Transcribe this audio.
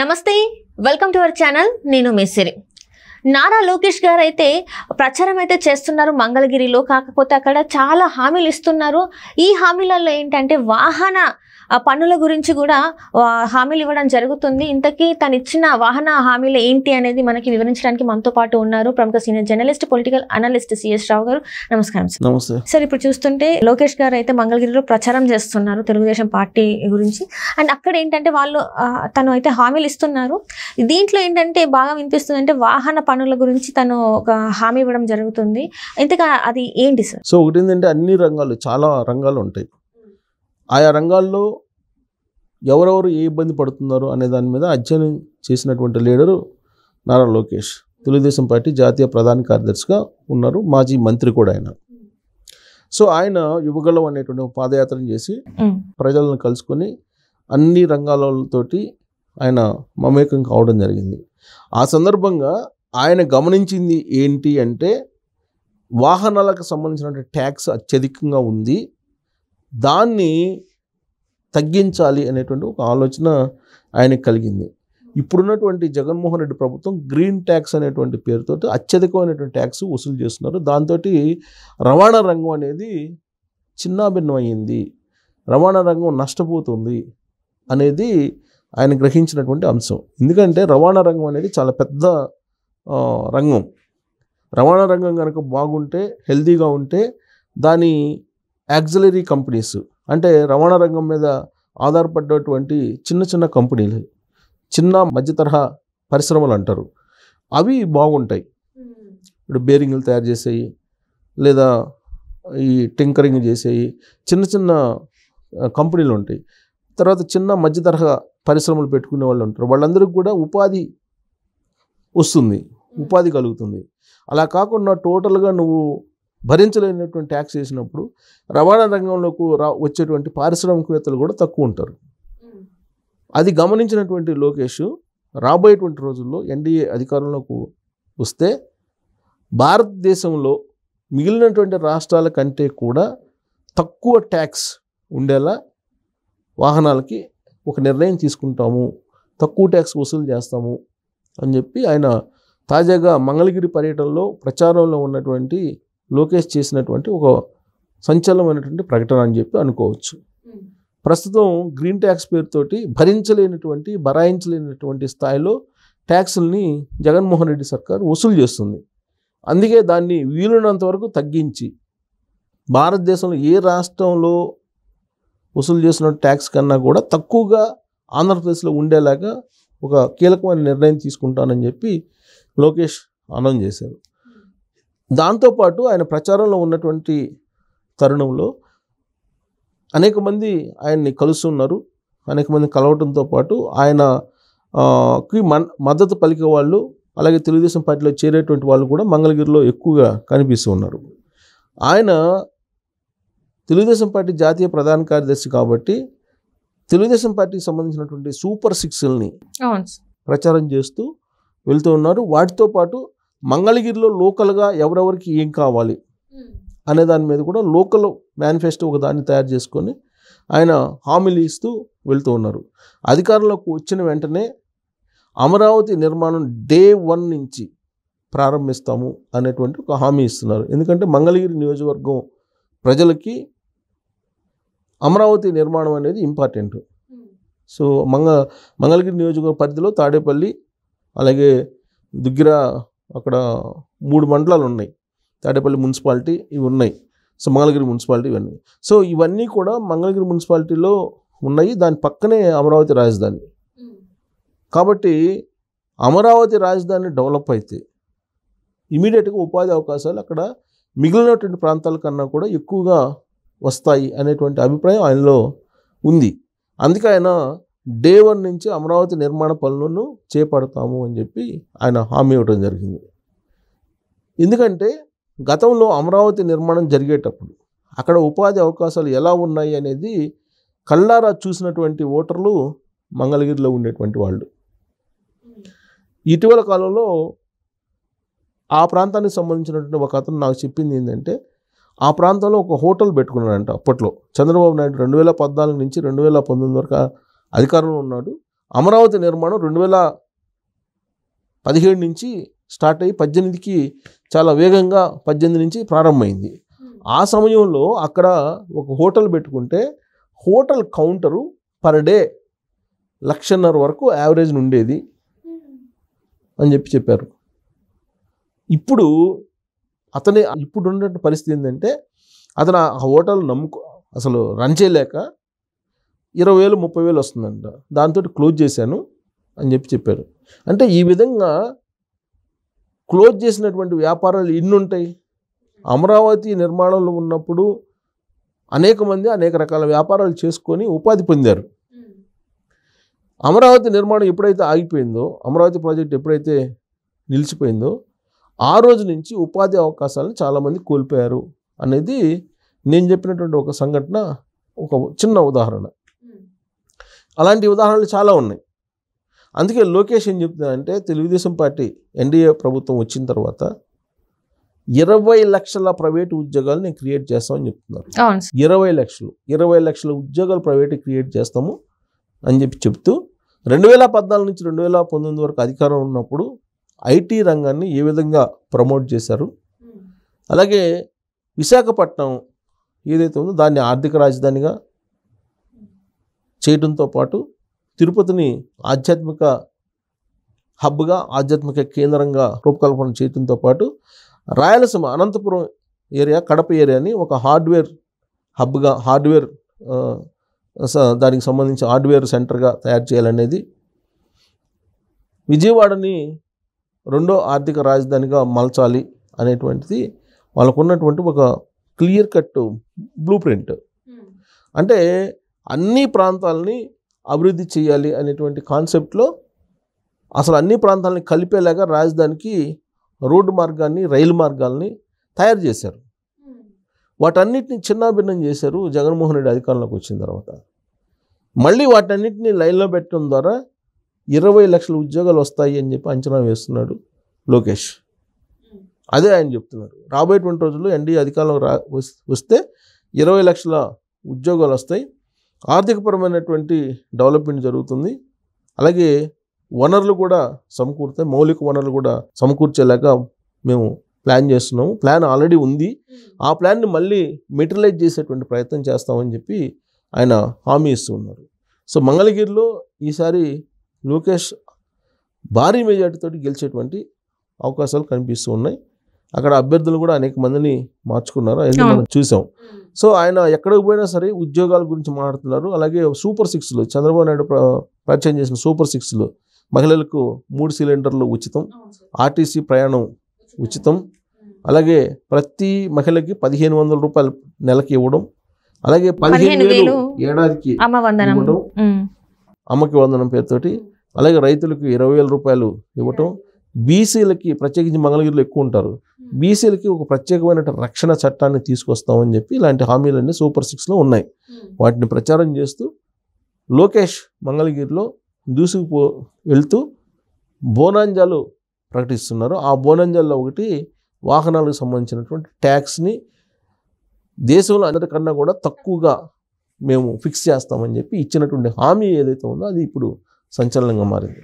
నమస్తే welcome to our channel నేను మేసిరి నారా లోకేష్ గారు అయితే ప్రచారం అయితే చేస్తున్నారు మంగళగిరిలో కాకపోతే అక్కడ చాలా హామీలు ఇస్తున్నారు ఈ హామీలలో ఏంటంటే వాహన ఆ పన్నుల గురించి కూడా హామీలు ఇవ్వడం జరుగుతుంది ఇంతకీ తను ఇచ్చిన వాహన హామీలు ఏంటి అనేది మనకి వివరించడానికి మనతో పాటు ఉన్నారు ప్రముఖ senior journalist political analyst C S Rao నమస్కారం నమస్తే సార్ ఇప్పుడు చూస్తుంటే లోకేష్ గారు అయితే మంగళగిరిలో ప్రచారం చేస్తున్నారు తెలుగుదేశం పార్టీ గురించి అండ్ అక్కడ ఏంటంటే వాళ్ళు తను అయితే హామీలు ఇస్తున్నారు దీంట్లో ఏంటంటే బాగా వినిపిస్తుంది అంటే వాహన పనుల గురించి తను ఒక హామీ ఇవ్వడం జరుగుతుంది ఇంతగా అది ఏంటి సార్ సో ఒకటి ఏంటంటే అన్ని రంగాలు చాలా రంగాలు ఉంటాయి ఆయా రంగాల్లో ఎవరెవరు ఏ ఇబ్బంది పడుతున్నారు అనే దాని మీద అధ్యయనం చేసినటువంటి లీడరు నారా లోకేష్ తెలుగుదేశం పార్టీ జాతీయ ప్రధాన కార్యదర్శిగా ఉన్నారు మాజీ మంత్రి కూడా ఆయన సో ఆయన యువగలం అనేటువంటి పాదయాత్రను చేసి ప్రజలను కలుసుకొని అన్ని రంగాలతోటి ఆయన మమేకం కావడం జరిగింది ఆ సందర్భంగా ఆయన గమనించింది ఏంటి అంటే వాహనాలకు సంబంధించినటువంటి ట్యాక్స్ అత్యధికంగా ఉంది దాన్ని తగ్గించాలి అనేటువంటి ఒక ఆలోచన ఆయనకు కలిగింది ఇప్పుడున్నటువంటి జగన్మోహన్ రెడ్డి ప్రభుత్వం గ్రీన్ ట్యాక్స్ అనేటువంటి పేరుతో అత్యధికమైనటువంటి ట్యాక్స్ వసూలు చేస్తున్నారు దాంతో రవాణా రంగం అనేది చిన్నాభిన్నమైంది రవాణా రంగం నష్టపోతుంది అనేది ఆయన గ్రహించినటువంటి అంశం ఎందుకంటే రవాణా రంగం అనేది చాలా పెద్ద రంగం రవాణా రంగం కనుక బాగుంటే హెల్తీగా ఉంటే దాని యాక్సిలరీ కంపెనీస్ అంటే రవాణా రంగం మీద ఆధారపడ్డటువంటి చిన్న చిన్న కంపెనీలు చిన్న మధ్య తరహా పరిశ్రమలు అంటారు అవి బాగుంటాయి hmm. ఇప్పుడు బేరింగ్లు తయారు చేసేవి లేదా ఈ టింకరింగ్ చేసేవి చిన్న చిన్న కంపెనీలు ఉంటాయి తర్వాత చిన్న మధ్య తరహా పరిశ్రమలు పెట్టుకునే వాళ్ళు ఉంటారు వాళ్ళందరికీ కూడా ఉపాధి వస్తుంది hmm. ఉపాధి కలుగుతుంది అలా కాకుండా టోటల్గా నువ్వు భరించలేనటువంటి ట్యాక్స్ వేసినప్పుడు రవాణా రంగంలోకి రా వచ్చేటువంటి పారిశ్రామికవేత్తలు కూడా తక్కువ ఉంటారు అది గమనించినటువంటి లోకేష్ రాబోయేటువంటి రోజుల్లో ఎన్డీఏ అధికారంలోకి వస్తే భారతదేశంలో మిగిలినటువంటి రాష్ట్రాల కంటే కూడా తక్కువ ట్యాక్స్ ఉండేలా వాహనాలకి ఒక నిర్ణయం తీసుకుంటాము తక్కువ ట్యాక్స్ వసూలు చేస్తాము అని చెప్పి ఆయన తాజాగా మంగళగిరి పర్యటనలో ప్రచారంలో ఉన్నటువంటి లోకేష్ చేసినటువంటి ఒక సంచలనమైనటువంటి ప్రకటన అని చెప్పి అనుకోవచ్చు hmm. ప్రస్తుతం గ్రీన్ ట్యాక్స్ పేరుతోటి భరించలేనటువంటి భరాయించలేనటువంటి స్థాయిలో ట్యాక్సుల్ని జగన్మోహన్ రెడ్డి సర్కార్ వసూలు చేస్తుంది అందుకే దాన్ని వీలున్నంత వరకు తగ్గించి భారతదేశంలో ఏ రాష్ట్రంలో వసూలు చేసిన ట్యాక్స్ కన్నా కూడా తక్కువగా ఆంధ్రప్రదేశ్లో ఉండేలాగా ఒక కీలకమైన నిర్ణయం తీసుకుంటానని చెప్పి లోకేష్ అనౌన్స్ చేశారు దాంతోపాటు ఆయన ప్రచారంలో ఉన్నటువంటి తరుణంలో అనేక మంది ఆయన్ని కలుస్తున్నారు అనేక మంది కలవడంతో పాటు ఆయనకి మద్దతు పలికే వాళ్ళు అలాగే తెలుగుదేశం పార్టీలో చేరేటువంటి వాళ్ళు కూడా మంగళగిరిలో ఎక్కువగా కనిపిస్తూ ఉన్నారు ఆయన తెలుగుదేశం పార్టీ జాతీయ ప్రధాన కార్యదర్శి కాబట్టి తెలుగుదేశం పార్టీకి సంబంధించినటువంటి సూపర్ సిక్స్ని ప్రచారం చేస్తూ వెళ్తూ ఉన్నారు వాటితో పాటు మంగళగిరిలో లోకల్గా ఎవరెవరికి ఏం కావాలి అనే దాని మీద కూడా లోకల్ మేనిఫెస్టో ఒక దాన్ని తయారు చేసుకొని ఆయన హామీలు ఇస్తూ వెళ్తూ ఉన్నారు అధికారంలోకి వచ్చిన వెంటనే అమరావతి నిర్మాణం డే వన్ నుంచి ప్రారంభిస్తాము అనేటువంటి ఒక హామీ ఇస్తున్నారు ఎందుకంటే మంగళగిరి నియోజకవర్గం ప్రజలకి అమరావతి నిర్మాణం అనేది ఇంపార్టెంట్ సో మంగ మంగళగిరి నియోజకవర్గ పరిధిలో తాడేపల్లి అలాగే దుగ్గిర అక్కడ మూడు మండలాలు ఉన్నాయి తాడేపల్లి మున్సిపాలిటీ ఇవి ఉన్నాయి సో మంగళగిరి మున్సిపాలిటీ ఇవన్నీ సో ఇవన్నీ కూడా మంగళగిరి మున్సిపాలిటీలో ఉన్నాయి దాని పక్కనే అమరావతి రాజధాని కాబట్టి అమరావతి రాజధాని డెవలప్ అయితే ఇమీడియట్గా ఉపాధి అవకాశాలు అక్కడ మిగిలినటువంటి ప్రాంతాల కన్నా కూడా ఎక్కువగా వస్తాయి అనేటువంటి అభిప్రాయం ఆయనలో ఉంది అందుకే ఆయన డే వన్ నుంచి అమరావతి నిర్మాణ పనులను చేపడతాము అని చెప్పి ఆయన హామీ ఇవ్వడం జరిగింది ఎందుకంటే గతంలో అమరావతి నిర్మాణం జరిగేటప్పుడు అక్కడ ఉపాధి అవకాశాలు ఎలా ఉన్నాయి అనేది కళ్ళారా చూసినటువంటి ఓటర్లు మంగళగిరిలో ఉండేటువంటి వాళ్ళు ఇటీవల కాలంలో ఆ ప్రాంతానికి సంబంధించినటువంటి ఒక అతను నాకు చెప్పింది ఏంటంటే ఆ ప్రాంతంలో ఒక హోటల్ పెట్టుకున్నాడంట అప్పట్లో చంద్రబాబు నాయుడు రెండు వేల పద్నాలుగు నుంచి రెండు వేల పంతొమ్మిది వరకు అధికారంలో ఉన్నాడు అమరావతి నిర్మాణం రెండు వేల పదిహేడు నుంచి స్టార్ట్ అయ్యి పద్దెనిమిదికి చాలా వేగంగా పద్దెనిమిది నుంచి ప్రారంభమైంది ఆ సమయంలో అక్కడ ఒక హోటల్ పెట్టుకుంటే హోటల్ కౌంటరు పర్ డే లక్షన్నర వరకు యావరేజ్ ఉండేది అని చెప్పి చెప్పారు ఇప్పుడు అతని ఇప్పుడున్న పరిస్థితి ఏంటంటే అతను ఆ హోటల్ నమ్ముకో అసలు రన్ చేయలేక ఇరవై వేలు ముప్పై వేలు వస్తుందంట దాంతో క్లోజ్ చేశాను అని చెప్పి చెప్పారు అంటే ఈ విధంగా క్లోజ్ చేసినటువంటి వ్యాపారాలు ఉంటాయి అమరావతి నిర్మాణంలో ఉన్నప్పుడు అనేక మంది అనేక రకాల వ్యాపారాలు చేసుకొని ఉపాధి పొందారు అమరావతి నిర్మాణం ఎప్పుడైతే ఆగిపోయిందో అమరావతి ప్రాజెక్ట్ ఎప్పుడైతే నిలిచిపోయిందో ఆ రోజు నుంచి ఉపాధి అవకాశాలను చాలామంది కోల్పోయారు అనేది నేను చెప్పినటువంటి ఒక సంఘటన ఒక చిన్న ఉదాహరణ అలాంటి ఉదాహరణలు చాలా ఉన్నాయి అందుకే లోకేష్ ఏం చెప్తున్నారంటే తెలుగుదేశం పార్టీ ఎన్డీఏ ప్రభుత్వం వచ్చిన తర్వాత ఇరవై లక్షల ప్రైవేటు ఉద్యోగాలు నేను క్రియేట్ చేస్తామని చెప్తున్నారు ఇరవై లక్షలు ఇరవై లక్షల ఉద్యోగాలు ప్రైవేట్ క్రియేట్ చేస్తాము అని చెప్పి చెప్తూ రెండు వేల పద్నాలుగు నుంచి రెండు వేల పంతొమ్మిది వరకు అధికారం ఉన్నప్పుడు ఐటీ రంగాన్ని ఏ విధంగా ప్రమోట్ చేశారు అలాగే విశాఖపట్నం ఏదైతే ఉందో దాన్ని ఆర్థిక రాజధానిగా చేయడంతో పాటు తిరుపతిని ఆధ్యాత్మిక హబ్గా ఆధ్యాత్మిక కేంద్రంగా రూపకల్పన చేయడంతో పాటు రాయలసీమ అనంతపురం ఏరియా కడప ఏరియాని ఒక హార్డ్వేర్ హబ్గా హార్డ్వేర్ దానికి సంబంధించి హార్డ్వేర్ సెంటర్గా తయారు చేయాలనేది విజయవాడని రెండో ఆర్థిక రాజధానిగా మలచాలి అనేటువంటిది వాళ్ళకున్నటువంటి ఒక క్లియర్ కట్ బ్లూ ప్రింట్ అంటే అన్ని ప్రాంతాలని అభివృద్ధి చేయాలి అనేటువంటి కాన్సెప్ట్లో అసలు అన్ని ప్రాంతాలని కలిపేలాగా రాజధానికి రోడ్డు మార్గాన్ని రైలు మార్గాల్ని తయారు చేశారు వాటన్నిటిని చిన్నాభిన్నం చేశారు జగన్మోహన్ రెడ్డి అధికారంలోకి వచ్చిన తర్వాత మళ్ళీ వాటన్నిటిని లైన్లో పెట్టడం ద్వారా ఇరవై లక్షల ఉద్యోగాలు వస్తాయి అని చెప్పి అంచనా వేస్తున్నాడు లోకేష్ అదే ఆయన చెప్తున్నారు రాబోయేటువంటి రోజుల్లో ఎన్డీ అధికారంలో రా వస్తే ఇరవై లక్షల ఉద్యోగాలు వస్తాయి ఆర్థికపరమైనటువంటి డెవలప్మెంట్ జరుగుతుంది అలాగే వనరులు కూడా సమకూరుతాయి మౌలిక వనరులు కూడా సమకూర్చేలాగా మేము ప్లాన్ చేస్తున్నాము ప్లాన్ ఆల్రెడీ ఉంది ఆ ప్లాన్ని మళ్ళీ మెటీరియలైజ్ చేసేటువంటి ప్రయత్నం చేస్తామని చెప్పి ఆయన హామీ ఇస్తూ ఉన్నారు సో మంగళగిరిలో ఈసారి లోకేష్ భారీ మెజార్టీతో గెలిచేటువంటి అవకాశాలు కనిపిస్తూ ఉన్నాయి అక్కడ అభ్యర్థులు కూడా అనేక మందిని మార్చుకున్నారు అది మనం చూసాం సో ఆయన ఎక్కడికి పోయినా సరే ఉద్యోగాల గురించి మాట్లాడుతున్నారు అలాగే సూపర్ సిక్స్లు చంద్రబాబు నాయుడు పరిచయం చేసిన సూపర్ సిక్స్లు మహిళలకు మూడు సిలిండర్లు ఉచితం ఆర్టీసీ ప్రయాణం ఉచితం అలాగే ప్రతి మహిళకి పదిహేను వందల రూపాయలు నెలకి ఇవ్వడం అలాగే పదిహేను వేలు ఏడాదికి అమ్మకి వందనం పేరుతోటి అలాగే రైతులకు ఇరవై వేల రూపాయలు ఇవ్వటం బీసీలకి ప్రత్యేకించి మంగళగిరిలో ఎక్కువ ఉంటారు hmm. బీసీలకి ఒక ప్రత్యేకమైన రక్షణ చట్టాన్ని తీసుకొస్తామని చెప్పి ఇలాంటి హామీలన్నీ సూపర్ సిక్స్లో ఉన్నాయి hmm. వాటిని ప్రచారం చేస్తూ లోకేష్ మంగళగిరిలో దూసుకుపో వెళ్తూ బోనాంజాలు ప్రకటిస్తున్నారు ఆ బోనాంజాల్లో ఒకటి వాహనాలకు సంబంధించినటువంటి ట్యాక్స్ని దేశంలో అందరికన్నా కూడా తక్కువగా మేము ఫిక్స్ చేస్తామని చెప్పి ఇచ్చినటువంటి హామీ ఏదైతే ఉందో అది ఇప్పుడు సంచలనంగా మారింది